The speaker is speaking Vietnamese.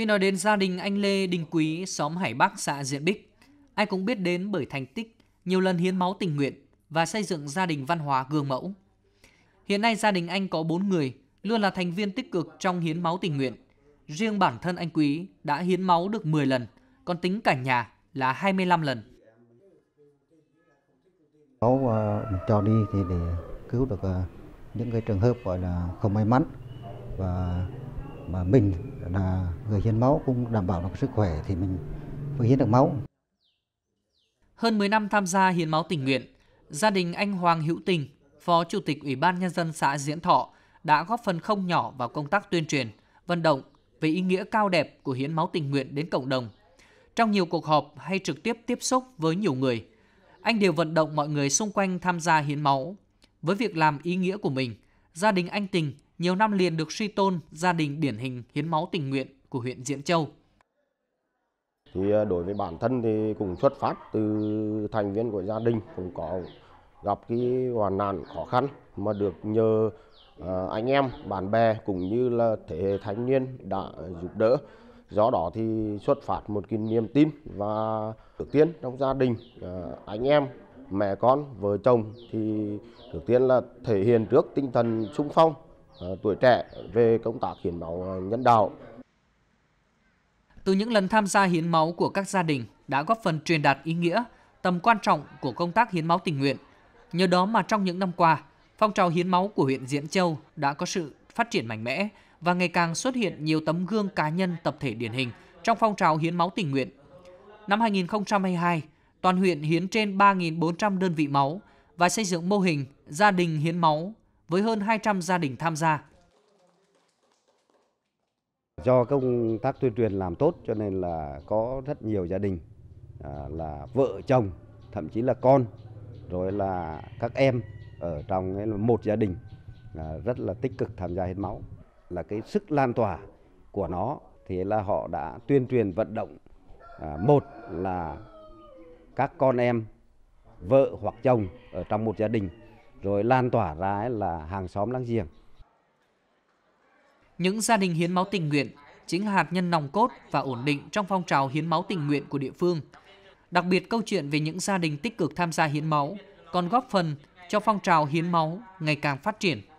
Khi nói đến gia đình anh Lê Đình Quý, xóm Hải Bắc, xã Diện Bích, ai cũng biết đến bởi thành tích nhiều lần hiến máu tình nguyện và xây dựng gia đình văn hóa gương mẫu. Hiện nay gia đình anh có 4 người, luôn là thành viên tích cực trong hiến máu tình nguyện. Riêng bản thân anh Quý đã hiến máu được 10 lần, còn tính cả nhà là 25 lần. Máu à, cho đi thì để cứu được à, những cái trường hợp gọi là không may mắn và mà mình là người hiến máu cũng đảm bảo được sức khỏe thì mình mới hiến được máu. Hơn 10 năm tham gia hiến máu tình nguyện, gia đình anh Hoàng Hữu Tình, Phó Chủ tịch Ủy ban Nhân dân xã Diễn Thọ đã góp phần không nhỏ vào công tác tuyên truyền, vận động về ý nghĩa cao đẹp của hiến máu tình nguyện đến cộng đồng. Trong nhiều cuộc họp hay trực tiếp tiếp xúc với nhiều người, anh đều vận động mọi người xung quanh tham gia hiến máu. Với việc làm ý nghĩa của mình, gia đình anh Tình nhiều năm liền được suy tôn gia đình điển hình hiến máu tình nguyện của huyện Diễn Châu. Thì ờ, đối với bản thân thì cũng xuất phát từ thành viên của gia đình cũng có gặp cái hoàn nạn khó khăn mà được nhờ ờ, anh em, bạn bè cũng như là thế hệ thanh niên đã giúp đỡ. Do đó thì xuất phát một cái niềm tin và trước tiên trong gia đình ờ, anh em mẹ con, vợ chồng thì trước tiên là thể hiện trước tinh thần sung phong Ờ, tuổi trẻ về công tác hiến máu ờ, nhân đạo. Từ những lần tham gia hiến máu của các gia đình đã góp phần truyền đạt ý nghĩa, tầm quan trọng của công tác hiến máu tình nguyện. Nhờ đó mà trong những năm qua, phong trào hiến máu của huyện Diễn Châu đã có sự phát triển mạnh mẽ và ngày càng xuất hiện nhiều tấm gương cá nhân tập thể điển hình trong phong trào hiến máu tình nguyện. Năm 2022, toàn huyện hiến trên 3.400 đơn vị máu và xây dựng mô hình gia đình hiến máu với hơn 200 gia đình tham gia. Do công tác tuyên truyền làm tốt cho nên là có rất nhiều gia đình à, là vợ chồng, thậm chí là con, rồi là các em ở trong một gia đình à, rất là tích cực tham gia hiến máu. Là cái sức lan tỏa của nó thì là họ đã tuyên truyền vận động à, một là các con em vợ hoặc chồng ở trong một gia đình rồi lan tỏa ra là hàng xóm láng giềng. Những gia đình hiến máu tình nguyện chính là hạt nhân nòng cốt và ổn định trong phong trào hiến máu tình nguyện của địa phương. Đặc biệt câu chuyện về những gia đình tích cực tham gia hiến máu còn góp phần cho phong trào hiến máu ngày càng phát triển.